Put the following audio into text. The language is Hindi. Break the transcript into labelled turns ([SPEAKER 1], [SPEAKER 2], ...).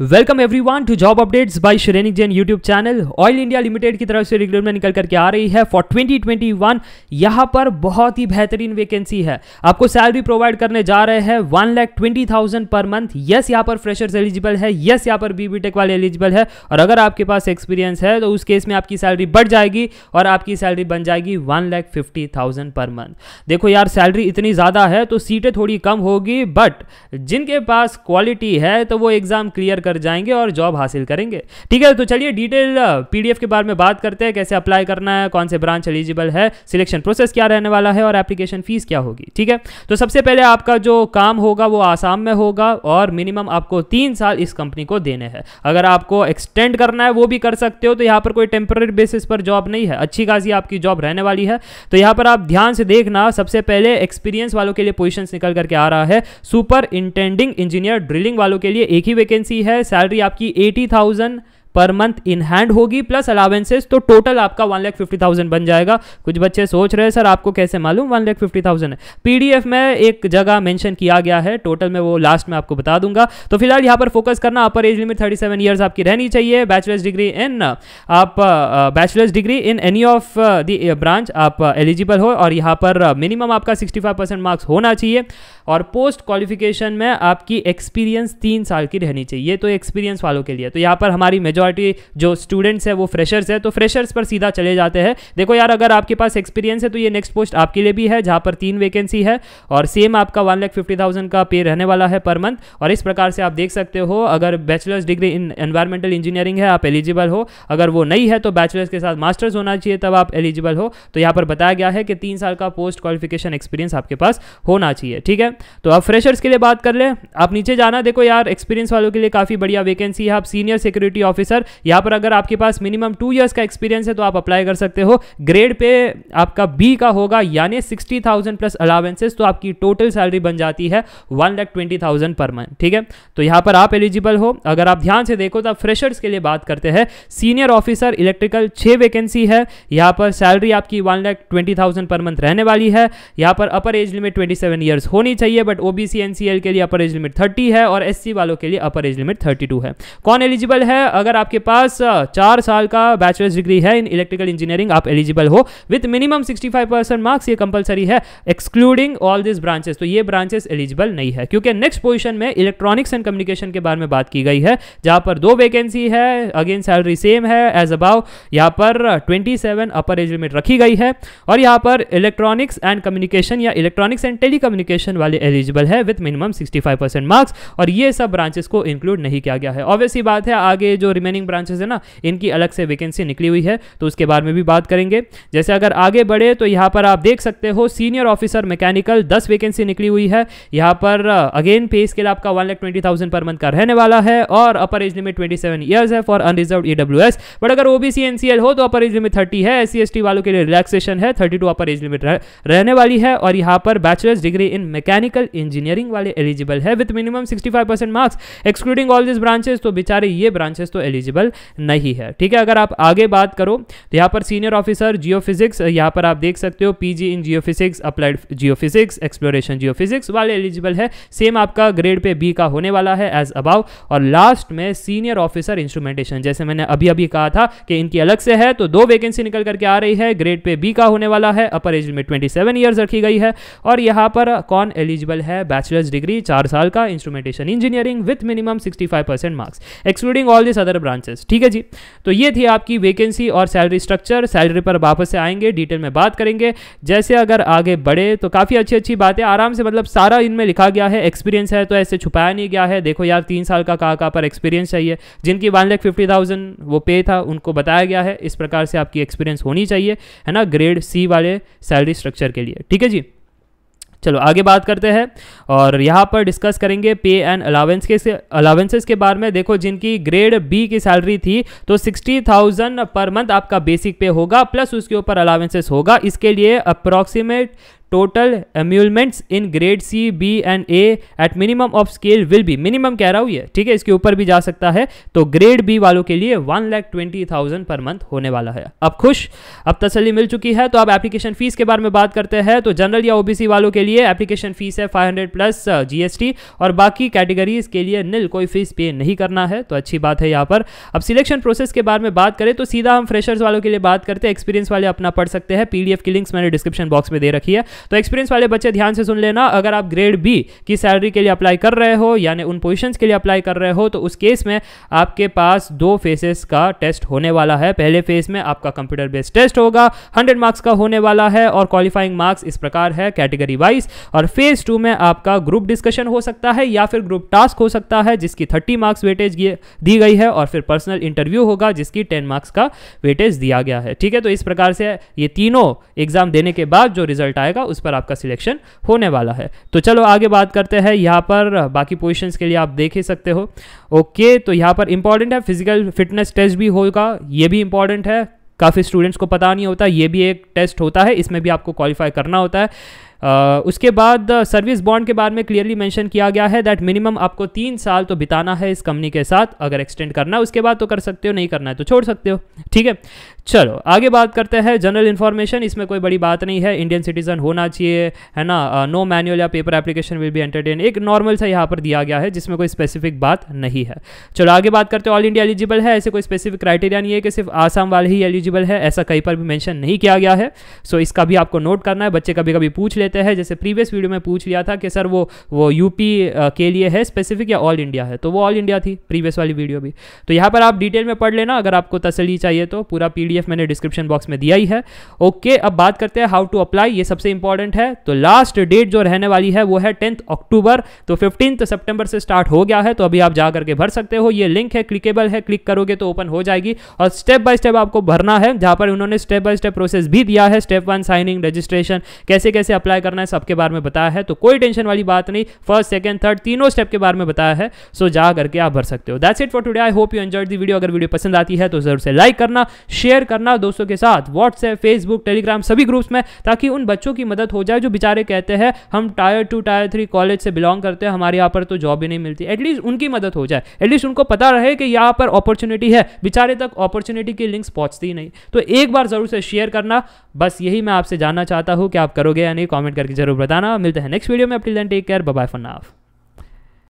[SPEAKER 1] welcome everyone to job updates by Shreni Jain YouTube channel oil India limited की तरफ से रिक्रूटमेंट निकल करके आ रही है फॉर 2021 यहां पर बहुत ही बेहतरीन वैकेंसी है आपको सैलरी प्रोवाइड करने जा रहे हैं one lakh twenty thousand per month yes यहां पर फ्रेशर्स एलिजिबल है यस यहां पर बी बी टेक वाले एलिजिबल है और अगर आपके पास एक्सपीरियंस है तो उस केस में आपकी सैलरी बढ़ जाएगी और आपकी सैलरी बन जाएगी one lakh fifty thousand per month देखो यार सैलरी इतनी ज़्यादा है तो सीटें थोड़ी कम होगी बट जिनके पास क्वालिटी है तो वो एग्ज़ाम क्लियर कर जाएंगे और जॉब हासिल करेंगे ठीक है तो चलिए डिटेल पीडीएफ के बारे में बात करते हैं कैसे अप्लाई करना है कौन से ब्रांच एलिजिबल है सिलेक्शन प्रोसेस क्या रहने वाला है और एप्लीकेशन फीस क्या होगी ठीक है तो सबसे पहले आपका जो काम होगा वो आसाम में होगा और मिनिमम आपको तीन साल इस कंपनी को देने हैं अगर आपको एक्सटेंड करना है वो भी कर सकते हो तो यहाँ पर कोई टेम्पररी बेसिस पर जॉब नहीं है अच्छी खासी आपकी जॉब रहने वाली है तो यहाँ पर आप ध्यान से देखना सबसे पहले एक्सपीरियंस वालों के लिए पोजिशन निकल करके आ रहा है सुपर इंटेंडिंग इंजीनियर ड्रिलिंग वालों के लिए एक ही वैकेंसी है है सैलरी आपकी eighty thousand per month in hand होगी प्लस अलावेंसेज तो टोटल आपका वन लैख फिफ्टी थाउजेंड बन जाएगा कुछ बच्चे सोच रहे हैं सर आपको कैसे मालूम वन लैख फिफ्टी थाउजेंड है पीडीएफ में एक जगह मेंशन किया गया है टोटल में वो लास्ट में आपको बता दूंगा तो फिलहाल यहाँ पर फोकस करना upper age limit thirty seven years आपकी रहनी चाहिए बैचलर्स डिग्री इन आप bachelors degree in any of the branch आप एलिजिबल हो और यहाँ पर मिनिमम आपका सिक्सटी फाइव परसेंट मार्क्स होना चाहिए और पोस्ट क्वालिफिकेशन में आपकी एक्सपीरियंस तीन साल की रहनी चाहिए तो एक्सपीरियंस वालों के लिए तो यहाँ पर हमारी मेजोर मेजोरिटी जो स्टूडेंट्स है वो फ्रेशर्स है तो फ्रेशर्स पर सीधा चले जाते हैं देखो यार अगर आपके पास एक्सपीरियंस है तो ये नेक्स्ट पोस्ट आपके लिए भी है जहाँ पर तीन वैकेंसी है और सेम आपका वन लाख फिफ्टी थाउजेंड का पे रहने वाला है पर मंथ और इस प्रकार से आप देख सकते हो अगर bachelors degree in environmental engineering है आप एलिजिबल हो अगर वो नहीं है तो बैचलर्स के साथ मास्टर्स होना चाहिए तब आप एलिजिबल हो तो यहाँ पर बताया गया है कि तीन साल का पोस्ट क्वालिफिकेशन एक्सपीरियंस आपके पास होना चाहिए ठीक है तो अब फ्रेशर्स के लिए बात कर ले आप नीचे जाना देखो यार एक्सपीरियंस वालों के लिए काफ़ी बढ़िया वैकेंसी है आप सीनियर सिक्योरिटी ऑफिसर सर यहां पर अगर आपके पास मिनिमम टू ईयर्स का एक्सपीरियंस है तो आप अप्लाई कर सकते हो ग्रेड पे आपका बी का होगा यानी सिक्सटी थाउजेंड प्लस अलावेंसेज तो आपकी टोटल सैलरी बन जाती है one lakh twenty thousand per month ठीक है तो यहां पर आप एलिजिबल हो अगर आप ध्यान से देखो तो आप फ्रेशर्स के लिए बात करते हैं सीनियर ऑफिसर इलेक्ट्रिकल छह वैकेंसी है यहां पर सैलरी आपकी one lakh twenty thousand per month रहने वाली है यहां पर upper age limit twenty seven years होनी चाहिए बट ओबीसी एनसीएल के लिए अपर एज लिमिट थर्टी है और एस वालों के लिए अपर एज लिमिट थर्टी है कौन एलिजिबल है अगर आपके पास चार साल का बैचलर्स डिग्री है इन इलेक्ट्रिकल इंजीनियरिंग आप एलिजिबल हो विथ मिनिमम 65 परसेंट मार्क्स ये कंपलसरी है एक्सक्लूडिंग ऑल दिस ब्रांचेस तो ये ब्रांचेस एलिजिबल नहीं है क्योंकि नेक्स्ट पोजिशन में इलेक्ट्रॉनिक्स एंड कम्युनिकेशन के बारे में बात की गई है जहाँ पर दो वैकेंसी है अगेन सैलरी सेम है एज अबाव यहाँ पर ट्वेंटी अपर एज लिमिट रखी गई है और यहाँ पर इलेक्ट्रॉनिक्स एंड कम्युनिकेशन या इलेक्ट्रॉनिक्स एंड टेली वाले एलिजिबल है विथ मिनिमम सिक्सटी मार्क्स और ये सब ब्रांचेस को इंक्लूड नहीं किया गया है ऑब्वियसली बात है आगे जो रिमेनिंग रिमेनिंग ब्रांचेज है ना इनकी अलग से वैकेंसी निकली हुई है तो उसके बारे में भी बात करेंगे जैसे अगर आगे बढ़े तो यहाँ पर आप देख सकते हो सीनियर ऑफिसर मैकेनिकल दस वैकेंसी निकली हुई है यहाँ पर अगेन पे स्केल आपका one lakh twenty thousand per month का रहने वाला है और upper age limit twenty seven years है for unreserved E W S but अगर ओबीसी एनसीएल हो तो अपर एज लिमिट थर्टी है एस सी वालों के लिए रिलैक्सेशन है thirty two upper age limit रहने वाली है और यहाँ पर bachelors degree in mechanical engineering वाले एलिजिबल है with minimum sixty five percent marks excluding all this branches तो बेचारे ये ब्रांचेस तो एलिजिबल एलिजिबल नहीं है ठीक है अगर आप आगे बात करो तो यहाँ पर सीनियर ऑफिसर जियो फिजिक्स यहाँ पर आप देख सकते हो PG in geophysics applied geophysics exploration geophysics वाले एलिजिबल है सेम आपका ग्रेड पे बी का होने वाला है एज अबाव और लास्ट में सीनियर ऑफिसर इंस्ट्रूमेंटेशन जैसे मैंने अभी अभी कहा था कि इनकी अलग से है तो दो वैकेंसी निकल करके आ रही है ग्रेड पे बी का होने वाला है अपर एज में ट्वेंटी सेवन ईयर्स रखी गई है और यहाँ पर कौन एलिजिबल है बैचलर्स डिग्री चार साल का instrumentation engineering with minimum sixty five percent marks excluding all this other branches ठीक है जी तो ये थी आपकी वैकेंसी और सैलरी स्ट्रक्चर सैलरी पर वापस से आएंगे डिटेल में बात करेंगे जैसे अगर आगे बढ़े तो काफ़ी अच्छी अच्छी बातें आराम से मतलब सारा इनमें लिखा गया है एक्सपीरियंस है तो ऐसे छुपाया नहीं गया है देखो यार तीन साल का कहा पर एक्सपीरियंस चाहिए जिनकी वन लैख फिफ्टी थाउजेंड वो पे था उनको बताया गया है इस प्रकार से आपकी एक्सपीरियंस होनी चाहिए है ना ग्रेड सी वाले सैलरी स्ट्रक्चर के लिए ठीक है जी चलो आगे बात करते हैं और यहाँ पर डिस्कस करेंगे पे एंड अलावेंस के अलावेंसेस के बारे में देखो जिनकी ग्रेड बी की सैलरी थी तो सिक्सटी थाउजेंड पर मंथ आपका बेसिक पे होगा प्लस उसके ऊपर अलावेंसेस होगा इसके लिए approximate total emoluments in grade C B and A at minimum of scale will be minimum कह रहा हूँ ये ठीक है इसके ऊपर भी जा सकता है तो ग्रेड बी वालों के लिए one lakh twenty thousand per month होने वाला है अब खुश अब तसली मिल चुकी है तो अब एप्लीकेशन फीस के बारे में बात करते हैं तो जनरल या ओबीसी वालों के लिए एप्लीकेशन फीस है फाइव हंड्रेड प्लस जीएसटी और बाकी कैटेगरीज के लिए निल कोई फीस पे नहीं करना है तो अच्छी बात है यहाँ पर अब सिलेक्शन प्रोसेस के बारे में बात करें तो सीधा हम फ्रेशर्स वालों के लिए बात करते हैं एक्सपीरियंस वाले अपना पढ़ सकते हैं पीडीएफ की लिंक्स मैंने डिस्क्रिप्शन बॉक्स में दे रखी है तो एक्सपीरियंस वाले बच्चे ध्यान से सुन लेना अगर आप ग्रेड बी की सैलरी के लिए अप्लाई कर रहे हो यानी उन पोजिशन के लिए अप्लाई कर रहे हो तो उस केस में आपके पास दो फेसेस का टेस्ट होने वाला है पहले फेज में आपका कंप्यूटर बेस्ड टेस्ट होगा हंड्रेड मार्क्स का होने वाला है और क्वालिफाइंग मार्क्स इस प्रकार है कैटेगरी वाइज और फेज टू में आपका ग्रुप डिस्कशन हो सकता है या फिर ग्रुप टास्क हो सकता है जिसकी थर्टी मार्क्स वेटेज दी गई है और फिर पर्सनल इंटरव्यू होगा जिसकी टेन मार्क्स का वेटेज दिया गया है ठीक है तो इस प्रकार से ये तीनों एग्जाम देने के बाद जो रिजल्ट आएगा होगा उस पर आपका सिलेक्शन होने वाला है तो चलो आगे बात करते हैं यहाँ पर बाकी पोजिशन के लिए आप देख ही सकते हो ओके तो यहाँ पर इंपॉर्टेंट है फिजिकल फिटनेस टेस्ट भी होगा ये भी इंपॉर्टेंट है काफ़ी स्टूडेंट्स को पता नहीं होता ये भी एक टेस्ट होता है इसमें भी आपको क्वालिफाई करना होता है उसके बाद सर्विस बॉन्ड के बारे में क्लियरली मेंशन किया गया है दैट मिनिमम आपको तीन साल तो बिताना है इस कंपनी के साथ अगर एक्सटेंड करना है उसके बाद तो कर सकते हो नहीं करना है तो छोड़ सकते हो ठीक है चलो आगे बात करते हैं जनरल इन्फॉर्मेशन इसमें कोई बड़ी बात नहीं है इंडियन सिटीजन होना चाहिए है ना नो मैनुअल या paper application will be entertain एक नॉर्मल सा यहाँ पर दिया गया है जिसमें कोई स्पेसिफिक बात नहीं है चलो आगे बात करते हैं ऑल इंडिया एलिजिबल है ऐसे कोई स्पेसिफिक क्राइटेरिया नहीं है कि सिर्फ आसाम वाले ही एलिजिबल है ऐसा कहीं पर भी मैंशन नहीं किया गया है सो इसका भी आपको नोट करना है बच्चे कभी कभी पूछ लेते लेते हैं जैसे प्रीवियस वीडियो में पूछ लिया था कि सर वो वो यूपी के लिए है स्पेसिफिक या ऑल इंडिया है तो वो ऑल इंडिया थी प्रीवियस वाली वीडियो भी तो यहाँ पर आप डिटेल में पढ़ लेना अगर आपको तसली चाहिए तो पूरा पी मैंने डिस्क्रिप्शन बॉक्स में दिया ही है ओके अब बात करते हैं हाउ टू अप्लाई ये सबसे इंपॉर्टेंट है तो लास्ट डेट जो रहने वाली है वो है टेंथ अक्टूबर तो फिफ्टींथ सेप्टेम्बर से स्टार्ट हो गया है तो अभी आप जा करके भर सकते हो ये लिंक है क्लिकेबल है क्लिक करोगे तो ओपन हो जाएगी और स्टेप बाय स्टेप आपको भरना है जहां पर उन्होंने स्टेप बाय स्टेप प्रोसेस भी दिया है स्टेप वन साइनिंग रजिस्ट्रेशन कैसे कैसे अप्लाई अप्लाई करना है सबके बारे में बताया है तो कोई टेंशन वाली बात नहीं फर्स्ट सेकंड थर्ड तीनों स्टेप के बारे में बताया है सो जा करके आप भर सकते हो that's it for today I hope you enjoyed the video अगर वीडियो पसंद आती है तो जरूर से लाइक करना शेयर करना दोस्तों के साथ व्हाट्सएप फेसबुक टेलीग्राम सभी ग्रुप्स में ताकि उन बच्चों की मदद हो जाए जो बेचारे कहते हैं हम tier two tier three college से बिलोंग करते हैं हमारे यहाँ पर तो जॉब ही नहीं मिलती एटलीस्ट उनकी मदद हो जाए एटलीस्ट उनको पता रहे कि यहाँ पर अपॉर्चुनिटी है बेचारे तक अपॉर्चुनिटी की लिंक्स पहुँचती नहीं तो एक बार जरूर से शेयर करना बस यही मैं आपसे जानना चाहता हूँ कि आप करोगे या नहीं कॉमेंट कमेंट करके जरूर बताना मिलते हैं नेक्स्ट वीडियो में अपनी take care bye for now